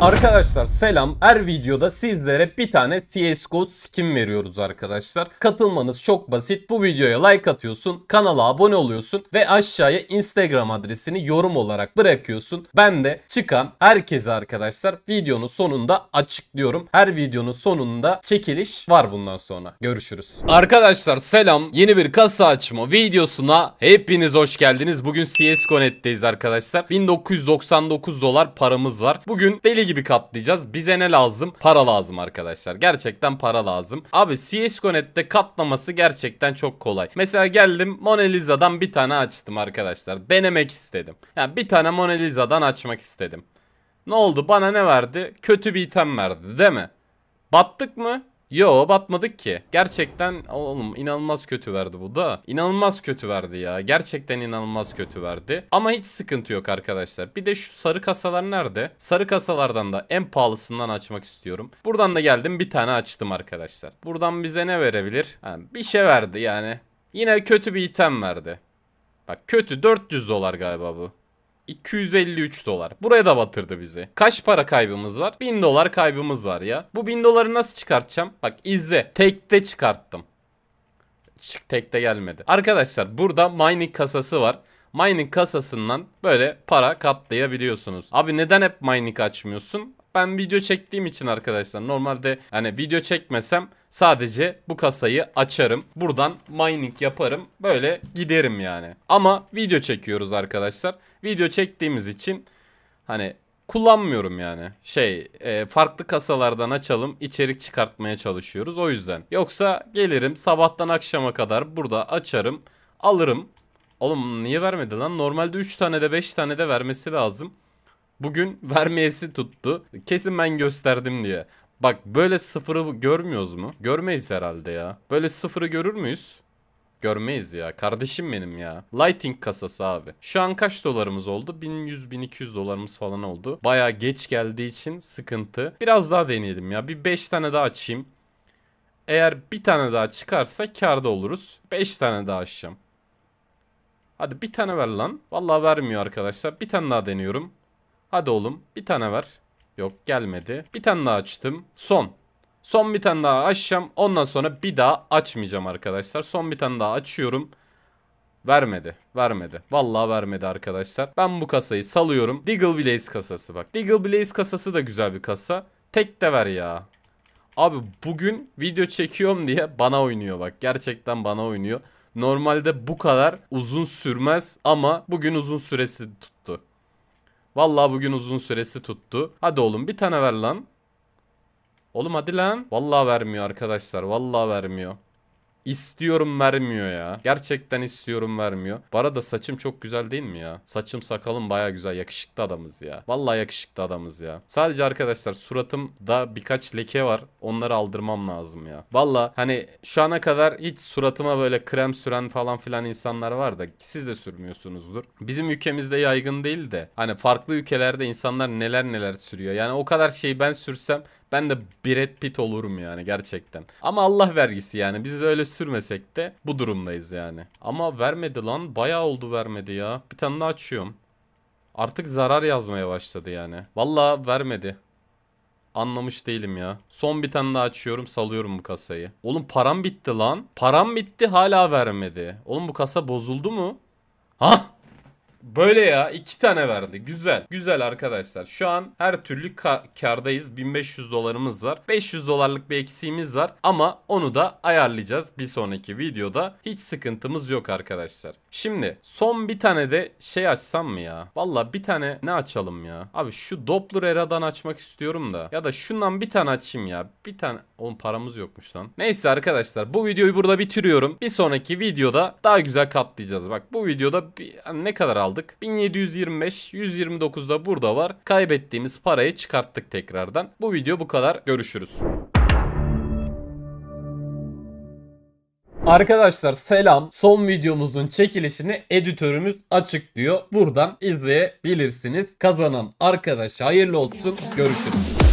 Arkadaşlar selam. Her videoda sizlere bir tane CSGO skin veriyoruz arkadaşlar. Katılmanız çok basit. Bu videoya like atıyorsun, kanala abone oluyorsun ve aşağıya Instagram adresini yorum olarak bırakıyorsun. Ben de çıkan herkese arkadaşlar videonun sonunda açıklıyorum. Her videonun sonunda çekiliş var bundan sonra. Görüşürüz. Arkadaşlar selam. Yeni bir kasa açma videosuna hepiniz hoş geldiniz. Bugün netteyiz arkadaşlar. 1999 dolar paramız var. Bugün deli deli gibi katlayacağız. Bize ne lazım? Para lazım arkadaşlar. Gerçekten para lazım. Abi CSGO.net'te katlaması gerçekten çok kolay. Mesela geldim Mona Lisa'dan bir tane açtım arkadaşlar. Denemek istedim. Yani bir tane Mona Lisa'dan açmak istedim. Ne oldu? Bana ne verdi? Kötü bir item verdi değil mi? Battık mı? Yo batmadık ki. Gerçekten oğlum inanılmaz kötü verdi bu da. İnanılmaz kötü verdi ya. Gerçekten inanılmaz kötü verdi. Ama hiç sıkıntı yok arkadaşlar. Bir de şu sarı kasalar nerede? Sarı kasalardan da en pahalısından açmak istiyorum. Buradan da geldim bir tane açtım arkadaşlar. Buradan bize ne verebilir? Ha, bir şey verdi yani. Yine kötü bir item verdi. Bak kötü 400 dolar galiba bu. 253 dolar. Buraya da batırdı bizi. Kaç para kaybımız var? 1000 dolar kaybımız var ya. Bu 1000 doları nasıl çıkartacağım? Bak izle. Tekte çıkarttım. Çık tekte gelmedi. Arkadaşlar burada mining kasası var mining kasasından böyle para katlayabiliyorsunuz. Abi neden hep mining açmıyorsun? Ben video çektiğim için arkadaşlar normalde hani video çekmesem Sadece bu kasayı açarım. Buradan mining yaparım. Böyle giderim yani. Ama video çekiyoruz arkadaşlar. Video çektiğimiz için hani kullanmıyorum yani. Şey e, farklı kasalardan açalım içerik çıkartmaya çalışıyoruz o yüzden. Yoksa gelirim sabahtan akşama kadar burada açarım alırım. Oğlum niye vermedi lan? Normalde 3 tane de 5 tane de vermesi lazım. Bugün vermeyesi tuttu. Kesin ben gösterdim diye. Bak böyle sıfırı görmüyoruz mu? Görmeyiz herhalde ya. Böyle sıfırı görür müyüz? Görmeyiz ya. Kardeşim benim ya. Lighting kasası abi. Şu an kaç dolarımız oldu? 1100-1200 dolarımız falan oldu. Baya geç geldiği için sıkıntı. Biraz daha deneyelim ya. Bir 5 tane daha açayım. Eğer bir tane daha çıkarsa karda oluruz. 5 tane daha açacağım. Hadi bir tane ver lan. Vallahi vermiyor arkadaşlar. Bir tane daha deniyorum. Hadi oğlum bir tane ver. Yok gelmedi. Bir tane daha açtım. Son. Son bir tane daha açacağım. Ondan sonra bir daha açmayacağım arkadaşlar. Son bir tane daha açıyorum. Vermedi. Vermedi. Vallahi vermedi arkadaşlar. Ben bu kasayı salıyorum. Deagle Blaze kasası bak. Deagle Blaze kasası da güzel bir kasa. Tek de ver ya. Abi bugün video çekiyorum diye bana oynuyor bak. Gerçekten bana oynuyor. Normalde bu kadar uzun sürmez ama bugün uzun süresi tuttu Vallahi bugün uzun süresi tuttu. Hadi oğlum bir tane ver lan. Oğlum hadi lan. Vallahi vermiyor arkadaşlar. Vallahi vermiyor. İstiyorum vermiyor ya. Gerçekten istiyorum vermiyor. Bu arada saçım çok güzel değil mi ya? Saçım sakalım baya güzel. Yakışıklı adamız ya. Vallahi yakışıklı adamız ya. Sadece arkadaşlar suratımda birkaç leke var. Onları aldırmam lazım ya. Valla hani şu ana kadar hiç suratıma böyle krem süren falan filan insanlar var da siz de sürmüyorsunuzdur. Bizim ülkemizde yaygın değil de hani farklı ülkelerde insanlar neler neler sürüyor. Yani o kadar şeyi ben sürsem ben de Brad Pitt olurum yani gerçekten. Ama Allah vergisi yani. Biz öyle sürmesek de bu durumdayız yani. Ama vermedi lan. Bayağı oldu vermedi ya. Bir tane daha açıyorum. Artık zarar yazmaya başladı yani. Valla vermedi. Anlamış değilim ya. Son bir tane daha açıyorum salıyorum bu kasayı. Oğlum param bitti lan. Param bitti hala vermedi. Oğlum bu kasa bozuldu mu? Ha? Böyle ya iki tane verdi. Güzel. Güzel arkadaşlar. Şu an her türlü ka kardayız. 1500 dolarımız var. 500 dolarlık bir eksiğimiz var. Ama onu da ayarlayacağız bir sonraki videoda. Hiç sıkıntımız yok arkadaşlar. Şimdi son bir tane de şey açsam mı ya? Valla bir tane ne açalım ya? Abi şu Doppler Era'dan açmak istiyorum da. Ya da şundan bir tane açayım ya. Bir tane. Oğlum paramız yokmuş lan. Neyse arkadaşlar bu videoyu burada bitiriyorum. Bir sonraki videoda daha güzel katlayacağız. Bak bu videoda bir, ne kadar aldık? aldık. 1725, 129 da burada var. Kaybettiğimiz parayı çıkarttık tekrardan. Bu video bu kadar. Görüşürüz. Arkadaşlar selam. Son videomuzun çekilişini editörümüz açıklıyor. Buradan izleyebilirsiniz. Kazanan arkadaşa hayırlı olsun. Görüşürüz.